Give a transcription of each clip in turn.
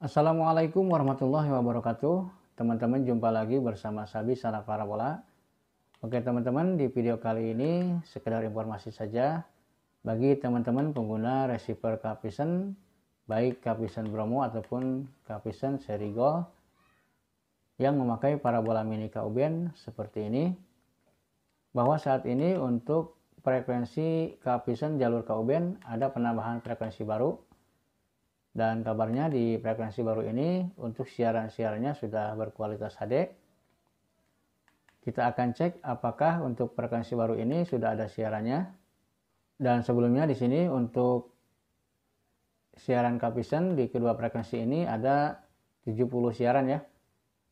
Assalamualaikum warahmatullahi wabarakatuh. Teman-teman jumpa lagi bersama Sabi Sanak Parabola. Oke teman-teman, di video kali ini sekedar informasi saja bagi teman-teman pengguna receiver Capison baik Capison Bromo ataupun Capison seri Gold yang memakai parabola mini kauben seperti ini bahwa saat ini untuk frekuensi Capison jalur kauben ada penambahan frekuensi baru dan kabarnya di frekuensi baru ini untuk siaran-siarannya sudah berkualitas HD. Kita akan cek apakah untuk frekuensi baru ini sudah ada siarannya. Dan sebelumnya di sini untuk siaran Kapisan di kedua frekuensi ini ada 70 siaran ya.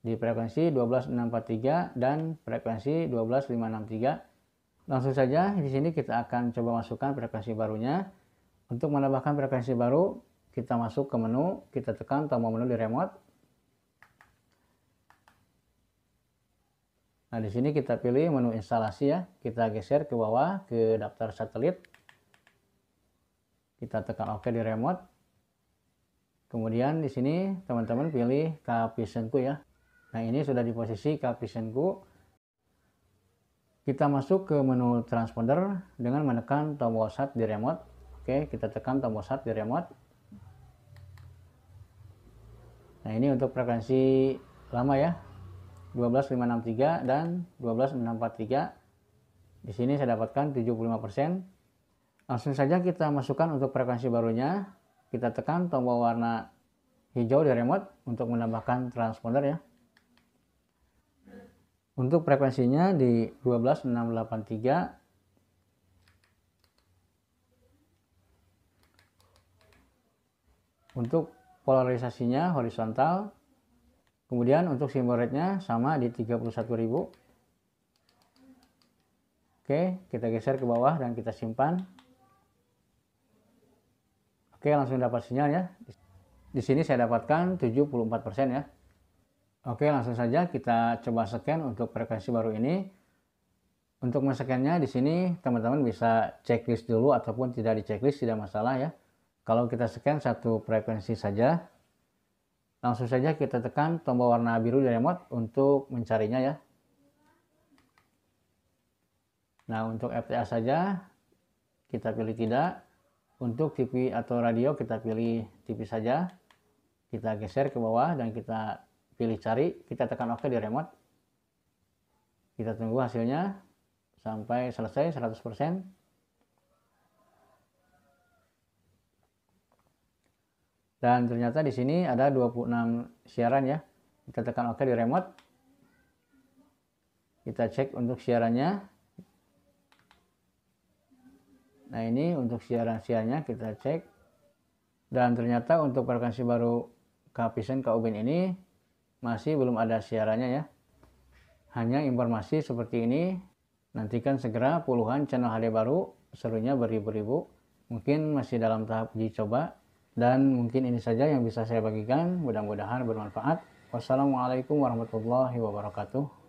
Di frekuensi 12643 dan frekuensi 12563. Langsung saja di sini kita akan coba masukkan frekuensi barunya. Untuk menambahkan frekuensi baru, kita masuk ke menu, kita tekan tombol menu di remote. Nah, di sini kita pilih menu instalasi ya. Kita geser ke bawah ke daftar satelit. Kita tekan OK di remote. Kemudian di sini teman-teman pilih Kapisenku ya. Nah, ini sudah di posisi Kapisenku. Kita masuk ke menu transponder dengan menekan tombol Sat di remote. Oke, kita tekan tombol Sat di remote. Nah ini untuk frekuensi lama ya 12563 dan 12643 di sini saya dapatkan 75% langsung saja kita masukkan untuk frekuensi barunya kita tekan tombol warna hijau di remote untuk menambahkan transponder ya untuk frekuensinya di 12683 untuk polarisasinya horizontal kemudian untuk simbol rate-nya sama di 31.000 oke kita geser ke bawah dan kita simpan oke langsung dapat sinyal ya di sini saya dapatkan 74% ya oke langsung saja kita coba scan untuk frekuensi baru ini untuk men di sini teman-teman bisa checklist dulu ataupun tidak di checklist tidak masalah ya kalau kita scan satu frekuensi saja, langsung saja kita tekan tombol warna biru di remote untuk mencarinya ya. Nah, untuk FTA saja kita pilih tidak. Untuk TV atau radio kita pilih TV saja. Kita geser ke bawah dan kita pilih cari, kita tekan OK di remote. Kita tunggu hasilnya sampai selesai 100%. Dan ternyata di sini ada 26 siaran ya. Kita tekan OK di remote. Kita cek untuk siarannya. Nah ini untuk siaran-siarannya kita cek. Dan ternyata untuk frekuensi baru Kapisen Kaubin ini masih belum ada siarannya ya. Hanya informasi seperti ini. Nantikan segera puluhan channel HD baru, serunya beribu-ribu. Mungkin masih dalam tahap uji dan mungkin ini saja yang bisa saya bagikan. Mudah-mudahan bermanfaat. Wassalamualaikum warahmatullahi wabarakatuh.